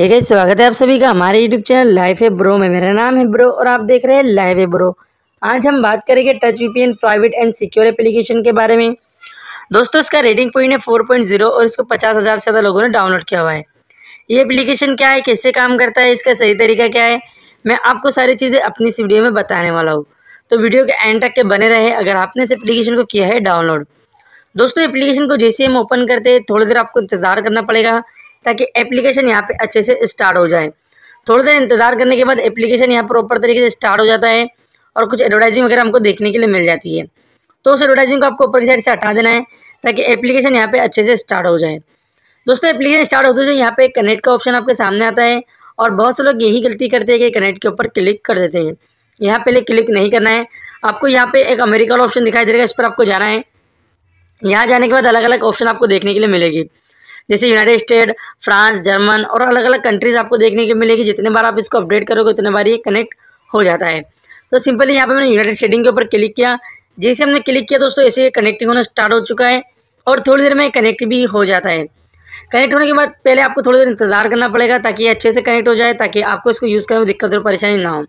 है गई स्वागत है आप सभी का हमारे यूट्यूब चैनल लाइफ है ब्रो में मेरा नाम है ब्रो और आप देख रहे हैं लाइव है ब्रो आज हम बात करेंगे touch VPN private and secure application के बारे में दोस्तों इसका रेटिंग पॉइंट है फोर पॉइंट जीरो और इसको पचास हज़ार से ज़्यादा लोगों ने डाउनलोड किया हुआ है ये अप्लीकेशन क्या है कैसे काम करता है इसका सही तरीका क्या है मैं आपको सारी चीज़ें अपनी इस वीडियो में बताने वाला हूँ तो वीडियो के एंड तक के बने रहे अगर आपने इस एप्लीकेशन को किया है डाउनलोड दोस्तों एप्लीकेशन को जैसे हम ओपन करते हैं थोड़ी देर आपको इंतज़ार करना पड़ेगा ताकि एप्लीकेशन यहाँ पे अच्छे से स्टार्ट हो जाए थोड़ी देर इंतज़ार करने के बाद एप्लीकेशन यहाँ प्रॉपर तरीके से स्टार्ट हो जाता है और कुछ एडवर्टाइजिंग वगैरह हमको देखने के लिए मिल जाती है तो उस एडवर्टाइजिंग को आपको ऊपर की साइड से हटा देना है ताकि एप्लीकेशन यहाँ पे अच्छे से स्टार्ट हो जाए दोस्तों एप्लीकेशन स्टार्ट होते हुए यहाँ पे कनेक्ट का ऑप्शन आपके सामने आता है और बहुत से लोग यही गलती करते हैं कि कनेक्ट के ऊपर क्लिक कर देते हैं यहाँ पहले क्लिक नहीं करना है आपको यहाँ पे एक अमेरिका ऑप्शन दिखाई देगा इस पर आपको जाना है यहाँ जाने के बाद अलग अलग ऑप्शन आपको देखने के लिए मिलेगी जैसे यूनाइटेड स्टेट फ्रांस जर्मन और अलग अलग कंट्रीज़ आपको देखने को मिलेगी जितने बार आप इसको अपडेट करोगे उतने बार ये कनेक्ट हो जाता है तो सिंपली यहाँ पर मैंने यूनाइटेड स्टेटिंग के ऊपर क्लिक किया जैसे हमने क्लिक किया दोस्तों ऐसे कनेक्टिंग होना स्टार्ट हो चुका है और थोड़ी देर में कनेक्ट भी हो जाता है कनेक्ट होने के बाद पहले आपको थोड़ी देर इंतजार करना पड़ेगा ताकि अच्छे से कनेक्ट हो जाए ताकि आपको इसको यूज़ करने में दिक्कत और परेशानी ना हो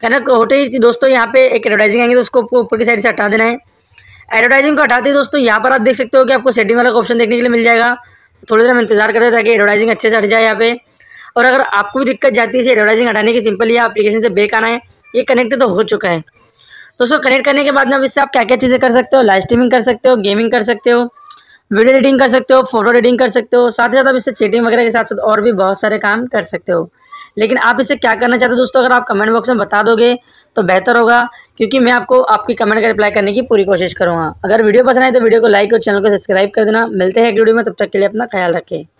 कनेक्ट होते ही दोस्तों यहाँ पे एक एडवर्टाइजिंग आएंगे तो उसको आपको ऊपर की साइड से हटा देना है एडवर्टाइजिंग को हटाते ही दोस्तों यहाँ पर आप देख सकते हो कि आपको सेटिंग वाला ऑप्शन देखने के लिए मिल जाएगा थोड़ी देर हम इंतज़ार करते ताकि एडवर्टाइजिंग अच्छे से हट जाए यहाँ पे और अगर आपको भी दिक्कत जाती है एडवर्टाइजिंग हटाने की सिंपल या एप्लीकेशन से बेक आना है ये कनेक्ट तो हो चुका है दोस्तों कनेक्ट करने के बाद में इससे आप क्या क्या चीज़ें कर सकते हो लाइव स्ट्रीमिंग कर सकते हो गेमिंग कर सकते हो वीडियो एडिटिंग कर सकते हो फोटो एडिटिंग कर सकते हो साथ ही साथ आप इससे चीटिंग वगैरह के साथ साथ और भी बहुत सारे काम कर सकते हो लेकिन आप इसे क्या करना चाहते हो दोस्तों अगर आप कमेंट बॉक्स में बता दोगे तो बेहतर होगा क्योंकि मैं आपको आपकी कमेंट का रिप्लाई करने की पूरी कोशिश करूँगा अगर वीडियो पसंद आए तो वीडियो को लाइक और चैनल को सब्सक्राइब कर देना मिलते हैं एक वीडियो में तब तक के लिए अपना ख्याल रखें